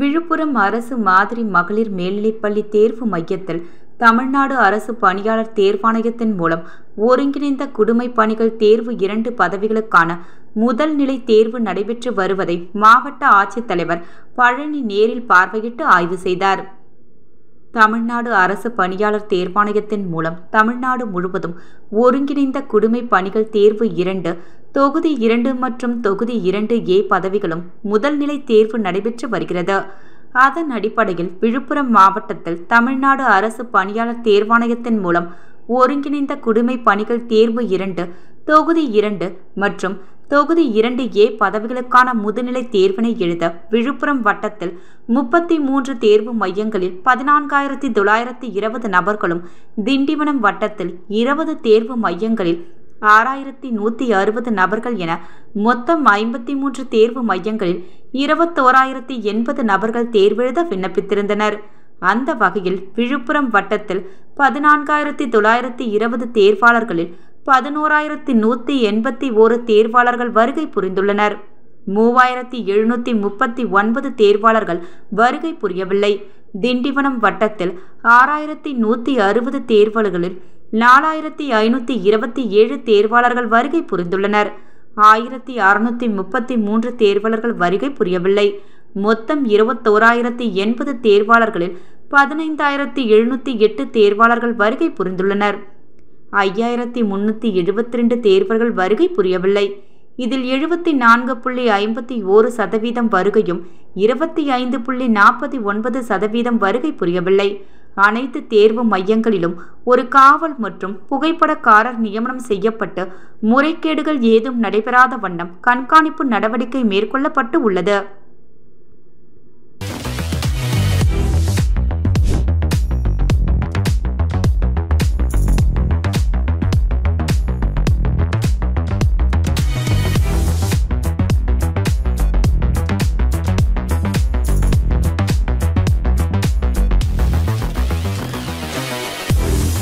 விழுப்புரம் அரசு மாதிரி மகளிர் மேல்நிலைப்பள்ளி தேர்வு மையத்தில் தமிழ்நாடு அரசு பணியாளர் தேர்வாணையத்தின் மூலம் ஒருங்கிணைந்த குடுமை பணிகள் தேர்வு இரண்டு பதவிகளுக்கான முதல் நிலை தேர்வு நடைபெற்று வருவதை மாவட்ட ஆட்சித்தலைவர் பழனி நேரில் பார்வையிட்டு ஆய்வு செய்தார் தமிழ்நாடு அரசு பணியாளர் தேர்வாணையத்தின் மூலம் தமிழ்நாடு முழுவதும் ஒருங்கிணைந்த குடுமை பணிகள் தேர்வு இரண்டு தொகுதி இரண்டு மற்றும் தொகுதி இரண்டு ஏ பதவிகளும் முதல் நிலை தேர்வு நடைபெற்று வருகிறது அதன் அடிப்படையில் விழுப்புரம் மாவட்டத்தில் தமிழ்நாடு அரசு பணியாளர் தேர்வாணையத்தின் மூலம் ஒருங்கிணைந்த குடிமை பணிகள் தேர்வு இரண்டு தொகுதி இரண்டு மற்றும் தொகுதி இரண்டு ஏ பதவிகளுக்கான முதுநிலை தேர்வினை எழுத விழுப்புரம் வட்டத்தில் முப்பத்தி மூன்று தேர்வு மையங்களில் பதினான்காயிரத்தி தொள்ளாயிரத்தி இருபது நபர்களும் திண்டிவனம் வட்டத்தில் இருபது தேர்வு மையங்களில் ஆறாயிரத்தி நூற்றி அறுபது நபர்கள் என மொத்தம் ஐம்பத்தி மூன்று தேர்வு மையங்களில் இருபத்தோராயிரத்தி எண்பது நபர்கள் தேர்வெழுத விண்ணப்பித்திருந்தனர் அந்த வகையில் விழுப்புரம் வட்டத்தில் பதினான்காயிரத்தி தொள்ளாயிரத்தி இருபது தேர்வாளர்களில் பதினோராயிரத்தி நூற்றி எண்பத்தி ஓரு தேர்வாளர்கள் வருகை புரிந்துள்ளனர் மூவாயிரத்தி எழுநூற்றி முப்பத்தி ஒன்பது தேர்வாளர்கள் வருகை புரியவில்லை திண்டிவனம் வட்டத்தில் ஆறாயிரத்தி நூற்றி அறுபது தேர்வல்களில் நாலாயிரத்தி ஐநூற்றி இருபத்தி ஏழு தேர்வாளர்கள் வருகை புரிந்துள்ளனர் ஆயிரத்தி அறுநூற்றி முப்பத்தி மூன்று தேர்வாளர்கள் வருகை புரியவில்லை மொத்தம் இருபத்தோராயிரத்தி எண்பது தேர்வாளர்களில் பதினைந்தாயிரத்தி எழுநூற்றி எட்டு தேர்வாளர்கள் வருகை புரிந்துள்ளனர் ஐயாயிரத்தி முன்னூற்றி எழுபத்தி ரெண்டு தேர்வர்கள் வருகை புரியவில்லை இதில் எழுபத்தி நான்கு புள்ளி ஐம்பத்தி ஓரு சதவீதம் வருகையும் இருபத்தி ஐந்து புள்ளி நாற்பத்தி ஒன்பது சதவீதம் வருகை புரியவில்லை அனைத்து தேர்வு மையங்களிலும் ஒரு காவல் மற்றும் புகைப்படக்காரர் நியமனம் செய்யப்பட்டு முறைகேடுகள் ஏதும் நடைபெறாத வண்ணம் கண்காணிப்பு நடவடிக்கை மேற்கொள்ளப்பட்டு உள்ளது